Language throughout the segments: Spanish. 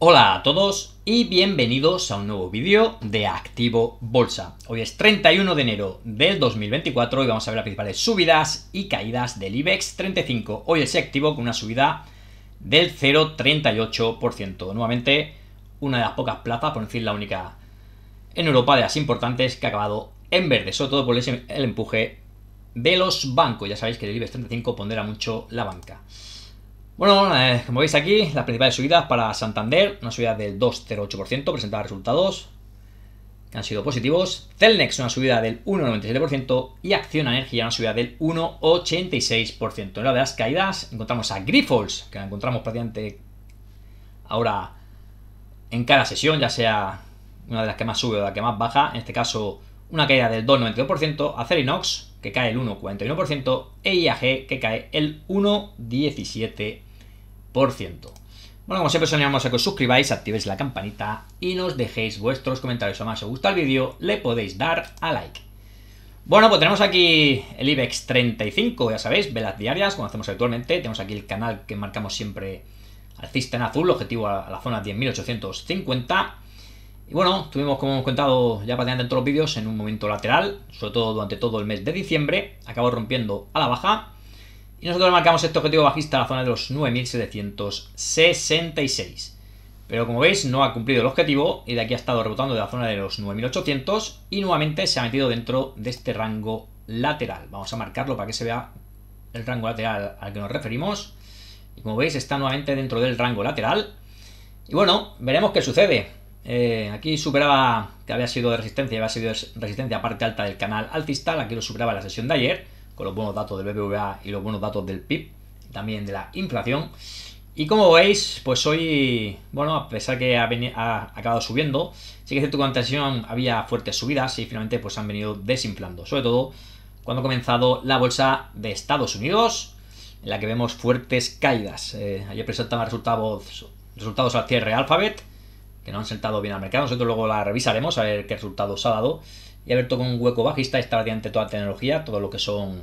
Hola a todos y bienvenidos a un nuevo vídeo de Activo Bolsa. Hoy es 31 de enero del 2024 y vamos a ver las principales subidas y caídas del IBEX 35. Hoy es activo con una subida del 0,38%. Nuevamente una de las pocas plazas, por decir la única en Europa de las importantes que ha acabado en verde, sobre todo por el empuje de los bancos. Ya sabéis que el IBEX 35 pondera mucho la banca. Bueno, eh, como veis aquí, las principales subidas para Santander, una subida del 2,08%, presentaba resultados que han sido positivos. Celnex, una subida del 1,97% y Acción Energía, una subida del 1,86%. En la de las caídas encontramos a Grifols, que la encontramos prácticamente ahora en cada sesión, ya sea una de las que más sube o la que más baja. En este caso, una caída del 2,92%, a Cerinox que cae el 1,41%, e IAG, que cae el 1,17%. Bueno, como siempre os animamos a que os suscribáis, activéis la campanita y nos dejéis vuestros comentarios. O más, si os gusta el vídeo, le podéis dar a like. Bueno, pues tenemos aquí el IBEX 35, ya sabéis, velas diarias, como hacemos actualmente. Tenemos aquí el canal que marcamos siempre alcista en azul, objetivo a la zona 10.850. Y bueno, tuvimos, como hemos contado ya adelante en todos los vídeos, en un momento lateral, sobre todo durante todo el mes de diciembre. Acabó rompiendo a la baja y nosotros marcamos este objetivo bajista a la zona de los 9.766. Pero como veis, no ha cumplido el objetivo y de aquí ha estado rebotando de la zona de los 9.800 y nuevamente se ha metido dentro de este rango lateral. Vamos a marcarlo para que se vea el rango lateral al que nos referimos. Y como veis, está nuevamente dentro del rango lateral. Y bueno, veremos qué sucede. Eh, aquí superaba, que había sido de resistencia, había sido resistencia a parte alta del canal alcista, aquí lo superaba la sesión de ayer con los buenos datos del BBVA y los buenos datos del PIB, también de la inflación. Y como veis, pues hoy, bueno, a pesar que ha, acabado subiendo, sí que es cierto que antes había fuertes subidas y finalmente pues han venido desinflando, sobre todo cuando ha comenzado la bolsa de Estados Unidos, en la que vemos fuertes caídas. Eh, ayer presentaban resultados, resultados al cierre Alphabet, que no han sentado bien al mercado, nosotros luego la revisaremos a ver qué resultados ha dado, y haber tocado un hueco bajista está mediante toda la tecnología, todo lo que son,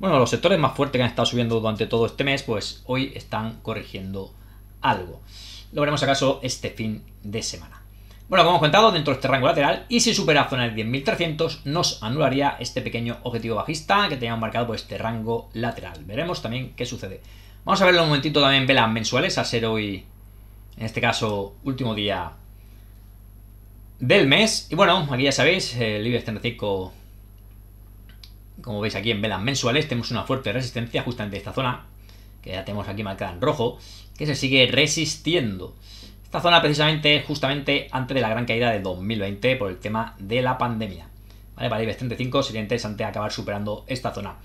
bueno, los sectores más fuertes que han estado subiendo durante todo este mes, pues hoy están corrigiendo algo. Lo veremos acaso este fin de semana. Bueno, como hemos contado, dentro de este rango lateral y si supera la zona de 10.300 nos anularía este pequeño objetivo bajista que teníamos marcado por este rango lateral. Veremos también qué sucede. Vamos a verlo un momentito también velas mensuales a ser hoy, en este caso, último día del mes. Y bueno, aquí ya sabéis, el IBEX 35, como veis aquí en velas mensuales, tenemos una fuerte resistencia justamente en esta zona, que ya tenemos aquí marcada en rojo, que se sigue resistiendo. Esta zona precisamente justamente antes de la gran caída de 2020 por el tema de la pandemia. ¿Vale? Para el IBEX 35 sería interesante acabar superando esta zona.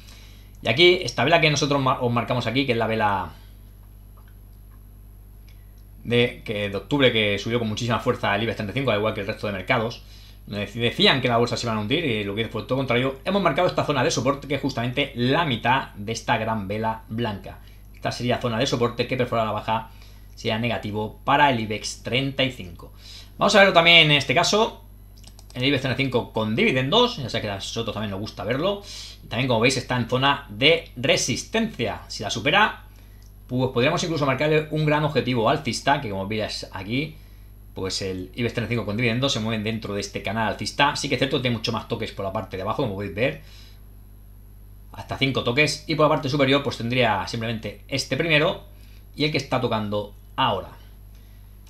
Y aquí, esta vela que nosotros os marcamos aquí, que es la vela de, que de octubre que subió con muchísima fuerza el IBEX 35, al igual que el resto de mercados, eh, decían que la bolsa se iba a hundir y lo que hizo fue todo contrario. Hemos marcado esta zona de soporte que es justamente la mitad de esta gran vela blanca. Esta sería zona de soporte que perfora la baja sea negativo para el IBEX 35. Vamos a verlo también en este caso. El IBEX 35 con dividendos, ya sé que a nosotros también nos gusta verlo. También como veis está en zona de resistencia. Si la supera pues podríamos incluso marcarle un gran objetivo alcista, que como veis aquí, pues el IBEX 35 con dividendos se mueven dentro de este canal alcista. Sí que es cierto tiene mucho más toques por la parte de abajo, como podéis ver, hasta 5 toques. Y por la parte superior pues tendría simplemente este primero y el que está tocando ahora.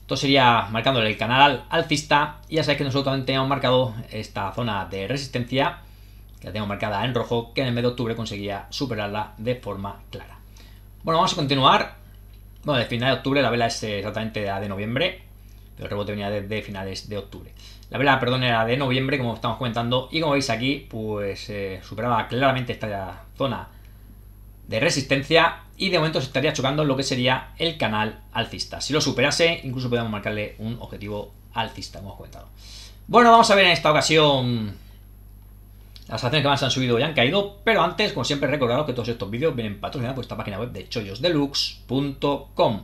Esto sería marcándole el canal alcista y ya sabéis que nosotros también teníamos marcado esta zona de resistencia, que la tengo marcada en rojo, que en el mes de octubre conseguía superarla de forma clara. Bueno, vamos a continuar. Bueno, de final de octubre, la vela es eh, exactamente la de noviembre, pero el rebote venía desde finales de octubre. La vela, perdón, era de noviembre, como estamos comentando, y como veis aquí, pues eh, superaba claramente esta zona de resistencia y de momento se estaría chocando lo que sería el canal alcista. Si lo superase, incluso podríamos marcarle un objetivo alcista, como hemos comentado. Bueno, vamos a ver en esta ocasión las acciones que más han subido ya han caído, pero antes, como siempre, recordaros que todos estos vídeos vienen patrocinados por esta página web de chollosdeluxe.com.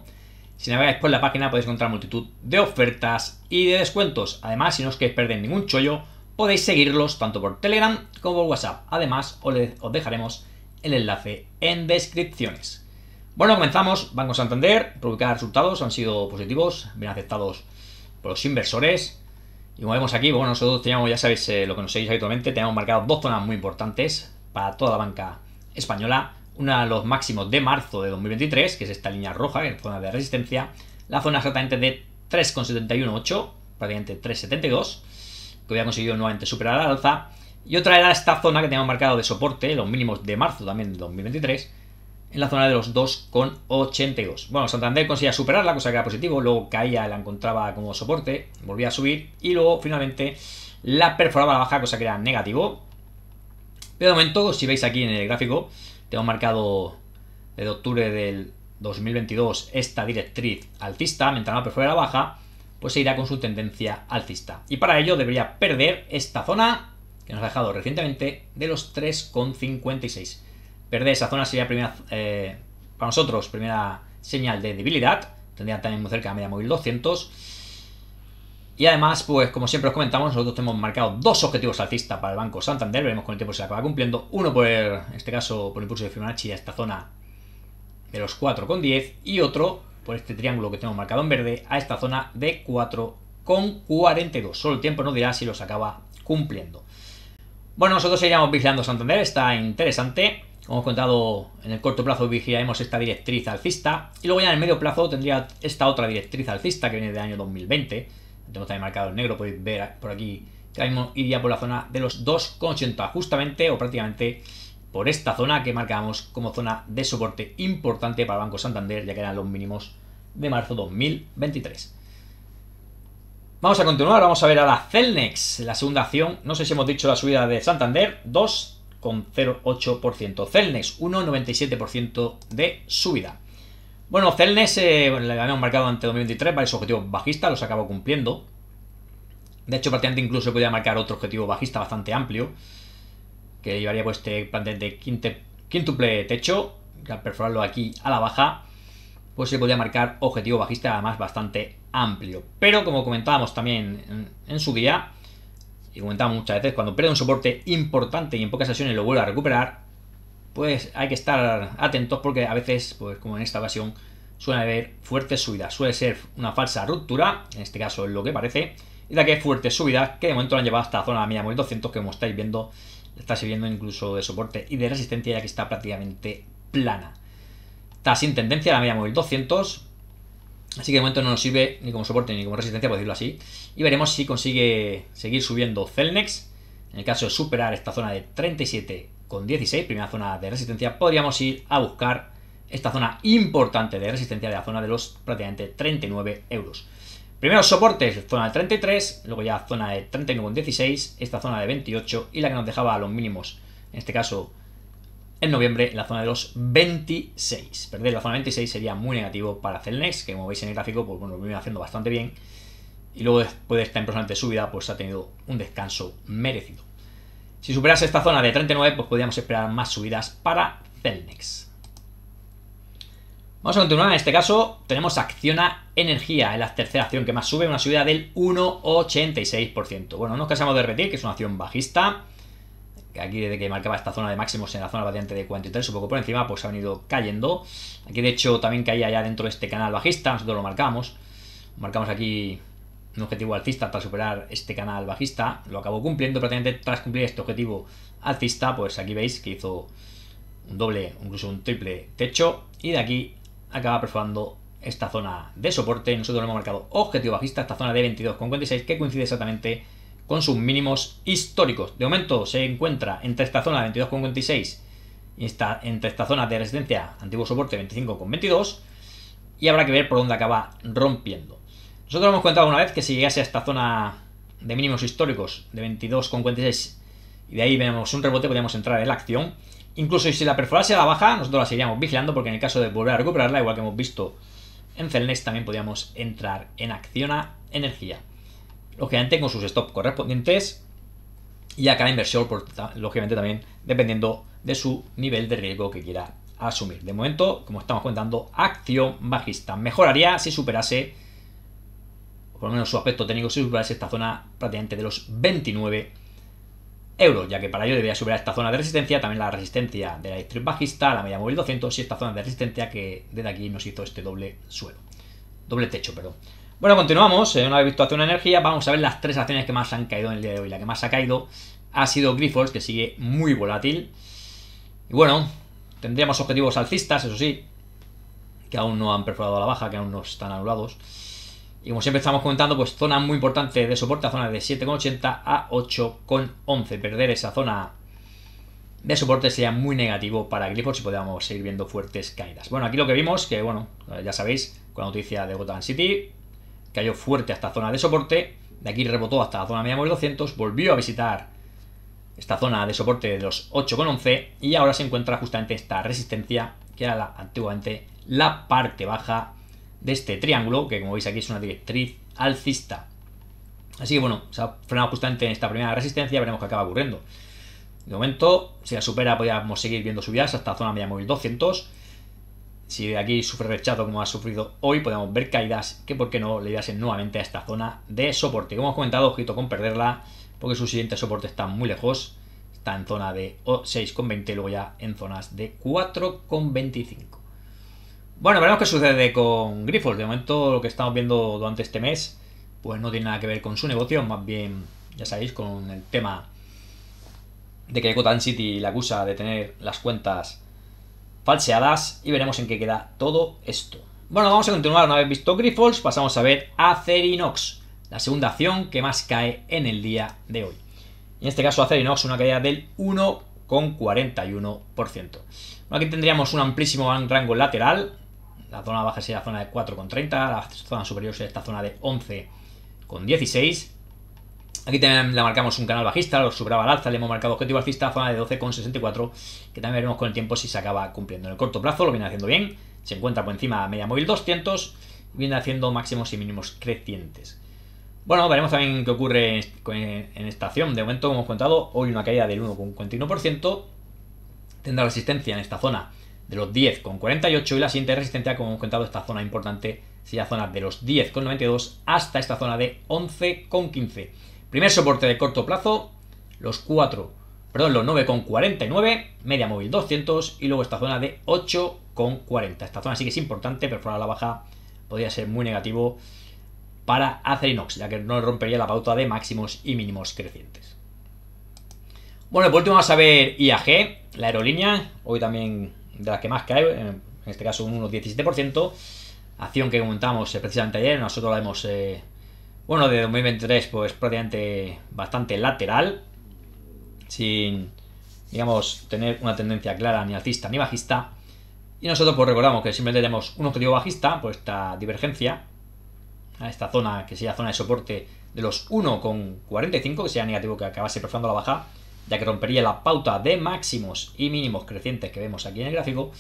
Si navegáis por la página podéis encontrar multitud de ofertas y de descuentos. Además, si no os queréis perder ningún chollo, podéis seguirlos tanto por Telegram como por WhatsApp. Además, os dejaremos el enlace en descripciones. Bueno, comenzamos. a entender, publicar resultados han sido positivos, bien aceptados por los inversores. Y como vemos aquí, pues bueno, nosotros teníamos, ya sabéis eh, lo que nos seguís habitualmente, teníamos marcado dos zonas muy importantes para toda la banca española. Una de los máximos de marzo de 2023, que es esta línea roja, que en zona de resistencia. La zona exactamente de 3,718, prácticamente 3,72, que había conseguido nuevamente superar la alza. Y otra era esta zona que teníamos marcado de soporte, los mínimos de marzo también de 2023, en la zona de los 2,82. Bueno, Santander conseguía superarla, cosa que era positivo, luego caía, la encontraba como soporte, volvía a subir y luego finalmente la perforaba a la baja, cosa que era negativo. Pero de momento, si veis aquí en el gráfico, tengo marcado desde octubre del 2022 esta directriz alcista, mientras no perfora la baja, pues se irá con su tendencia alcista. Y para ello debería perder esta zona que nos ha dejado recientemente de los 3,56. Perder esa zona sería primera, eh, para nosotros primera señal de debilidad. tendría también muy cerca de media móvil 200. Y además, pues como siempre os comentamos, nosotros tenemos marcado dos objetivos alcistas para el Banco Santander. Veremos con el tiempo si se acaba cumpliendo. Uno por, en este caso, por el impulso de Fibonacci a esta zona de los 4,10 y otro por este triángulo que tenemos marcado en verde a esta zona de 4,42. Solo el tiempo nos dirá si los acaba cumpliendo. Bueno, nosotros seguiremos vigilando Santander, está interesante. Como hemos contado, en el corto plazo vigilaremos esta directriz alcista y luego ya en el medio plazo tendría esta otra directriz alcista que viene del año 2020. Tenemos también marcado en negro, podéis ver por aquí que ahora mismo iría por la zona de los 2,80 justamente o prácticamente por esta zona que marcamos como zona de soporte importante para Banco Santander ya que eran los mínimos de marzo 2023. Vamos a continuar, vamos a ver a la Celnex, la segunda acción. No sé si hemos dicho la subida de Santander, 2 0,8%. celnes 1,97% de subida. Bueno, celnes eh, le habíamos marcado ante 2023 varios objetivos bajistas, los acabo cumpliendo. De hecho, prácticamente incluso podía marcar otro objetivo bajista bastante amplio, que llevaría pues este plan de quíntuple techo, al perforarlo aquí a la baja, pues se podía marcar objetivo bajista además bastante amplio. Pero como comentábamos también en, en su día, y comentamos muchas veces, cuando pierde un soporte importante y en pocas sesiones lo vuelve a recuperar, pues hay que estar atentos porque a veces, pues como en esta ocasión, suele haber fuertes subidas. Suele ser una falsa ruptura, en este caso es lo que parece, y de aquí fuertes subidas que de momento la han llevado hasta la zona de la media móvil 200 que como estáis viendo está sirviendo incluso de soporte y de resistencia ya que está prácticamente plana. Está sin tendencia la media móvil 200, Así que de momento no nos sirve ni como soporte ni como resistencia, por decirlo así. Y veremos si consigue seguir subiendo Celnex. En el caso de superar esta zona de 37,16, primera zona de resistencia, podríamos ir a buscar esta zona importante de resistencia de la zona de los prácticamente 39 euros. Primero soportes, zona de 33, luego ya zona de 39,16, esta zona de 28 y la que nos dejaba a los mínimos, en este caso en noviembre en la zona de los 26. Perder la zona 26 sería muy negativo para Celnex, que como veis en el gráfico, pues bueno, lo viene haciendo bastante bien. Y luego después de esta impresionante subida, pues ha tenido un descanso merecido. Si superase esta zona de 39, pues podríamos esperar más subidas para Celnex. Vamos a continuar, en este caso tenemos Acciona Energía, es la tercera acción que más sube, una subida del 1,86%. Bueno, no nos casamos de repetir que es una acción bajista, aquí desde que marcaba esta zona de máximos en la zona variante de 43, un poco por encima, pues ha venido cayendo. Aquí de hecho también caía ya dentro de este canal bajista, nosotros lo marcamos. Marcamos aquí un objetivo alcista para superar este canal bajista, lo acabó cumpliendo, prácticamente tras cumplir este objetivo alcista, pues aquí veis que hizo un doble, incluso un triple techo, y de aquí acaba perforando esta zona de soporte, nosotros lo hemos marcado objetivo bajista, esta zona de 22,46, que coincide exactamente con sus mínimos históricos. De momento se encuentra entre esta zona de 22,56 y esta, entre esta zona de resistencia antiguo soporte 25,22 y habrá que ver por dónde acaba rompiendo. Nosotros hemos contado una vez que si llegase a esta zona de mínimos históricos de 22,56 y de ahí vemos un rebote podríamos entrar en la acción. Incluso si la perforase a la baja, nosotros la seguiríamos vigilando porque en el caso de volver a recuperarla, igual que hemos visto en Celnex, también podríamos entrar en acción a Energía lógicamente con sus stop correspondientes y a cada inversión lógicamente también dependiendo de su nivel de riesgo que quiera asumir. De momento, como estamos contando, acción bajista. Mejoraría si superase, por lo menos su aspecto técnico, si superase esta zona prácticamente de los 29 euros, ya que para ello debería superar esta zona de resistencia, también la resistencia de la strip bajista, la media móvil 200 y esta zona de resistencia que desde aquí nos hizo este doble suelo, doble techo, perdón. Bueno, continuamos. Eh, una vez visto acción de energía, vamos a ver las tres acciones que más han caído en el día de hoy. La que más ha caído ha sido Grifols, que sigue muy volátil. Y bueno, tendríamos objetivos alcistas, eso sí, que aún no han perforado la baja, que aún no están anulados. Y como siempre estamos comentando, pues zona muy importante de soporte, zona de 7,80 a 8,11. Perder esa zona de soporte sería muy negativo para Grifols y podríamos seguir viendo fuertes caídas. Bueno, aquí lo que vimos, que bueno, ya sabéis, con la noticia de Gotham City, cayó fuerte hasta zona de soporte, de aquí rebotó hasta la zona media móvil 200, volvió a visitar esta zona de soporte de los 8,11 y ahora se encuentra justamente esta resistencia que era la, antiguamente la parte baja de este triángulo, que como veis aquí es una directriz alcista. Así que bueno, se ha frenado justamente en esta primera resistencia, veremos qué acaba ocurriendo. De momento, si la supera, podríamos seguir viendo subidas hasta zona media móvil 200 si de aquí sufre rechazo como ha sufrido hoy, podemos ver caídas que, por qué no, le diesen nuevamente a esta zona de soporte. Como hemos comentado, ojito con perderla, porque su siguiente soporte está muy lejos. Está en zona de 6,20 y luego ya en zonas de 4,25. Bueno, veremos qué sucede con Grifols. De momento, lo que estamos viendo durante este mes, pues no tiene nada que ver con su negocio, más bien, ya sabéis, con el tema de que Cotan City le acusa de tener las cuentas falseadas y veremos en qué queda todo esto. Bueno, vamos a continuar una vez visto Grifols, pasamos a ver Acerinox, la segunda acción que más cae en el día de hoy. En este caso Acerinox una caída del 1,41%. Aquí tendríamos un amplísimo rango lateral, la zona baja sería la zona de 4,30, la zona superior sería esta zona de 11,16 Aquí también la marcamos un canal bajista, lo subraba al alza, le hemos marcado objetivo alcista, zona de 12,64, que también veremos con el tiempo si se acaba cumpliendo. En el corto plazo lo viene haciendo bien, se encuentra por encima de media móvil 200, viene haciendo máximos y mínimos crecientes. Bueno, veremos también qué ocurre en esta acción. De momento, como hemos contado, hoy una caída del 1,41%, tendrá resistencia en esta zona de los 10,48 y la siguiente resistencia, como hemos contado, esta zona importante sería zona de los 10,92 hasta esta zona de 11,15. Primer soporte de corto plazo, los 4, perdón, los 9,49, media móvil 200 y luego esta zona de 8,40. Esta zona sí que es importante, pero fuera la baja podría ser muy negativo para Acerinox, ya que no rompería la pauta de máximos y mínimos crecientes. Bueno, por último vamos a ver IAG, la aerolínea, hoy también de las que más cae, en este caso un 17% acción que comentamos eh, precisamente ayer, nosotros la hemos... Eh, bueno, de 2023 pues prácticamente bastante lateral, sin, digamos, tener una tendencia clara ni alcista ni bajista. Y nosotros pues recordamos que simplemente tenemos un objetivo bajista, pues esta divergencia, a esta zona que sería zona de soporte de los 1,45, que sería negativo que acabase perfilando la baja, ya que rompería la pauta de máximos y mínimos crecientes que vemos aquí en el gráfico.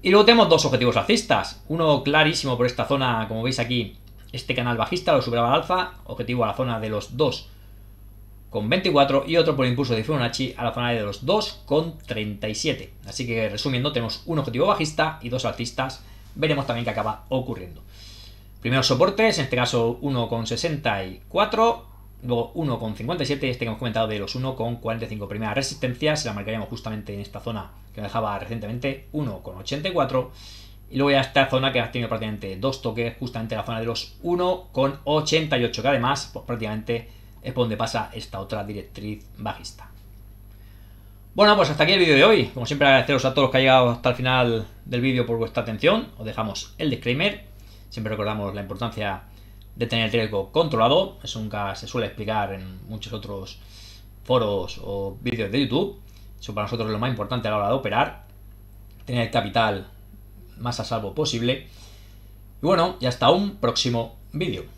Y luego tenemos dos objetivos alcistas, uno clarísimo por esta zona, como veis aquí, este canal bajista lo superaba al alza, objetivo a la zona de los 2,24 y otro por impulso de Fibonacci a la zona de los 2,37. Así que resumiendo, tenemos un objetivo bajista y dos alcistas. Veremos también qué acaba ocurriendo. Primeros soportes, en este caso 1,64, luego 1,57 este que hemos comentado de los 1,45. Primera resistencia, se la marcaríamos justamente en esta zona que dejaba recientemente, 1,84 y luego ya esta zona que ha tenido prácticamente dos toques, justamente la zona de los 1,88, que además pues, prácticamente es por donde pasa esta otra directriz bajista. Bueno, pues hasta aquí el vídeo de hoy. Como siempre agradeceros a todos los que han llegado hasta el final del vídeo por vuestra atención. Os dejamos el disclaimer. Siempre recordamos la importancia de tener el riesgo controlado. Eso nunca se suele explicar en muchos otros foros o vídeos de YouTube. Eso para nosotros es lo más importante a la hora de operar. Tener el capital más a salvo posible. Y bueno, y hasta un próximo vídeo.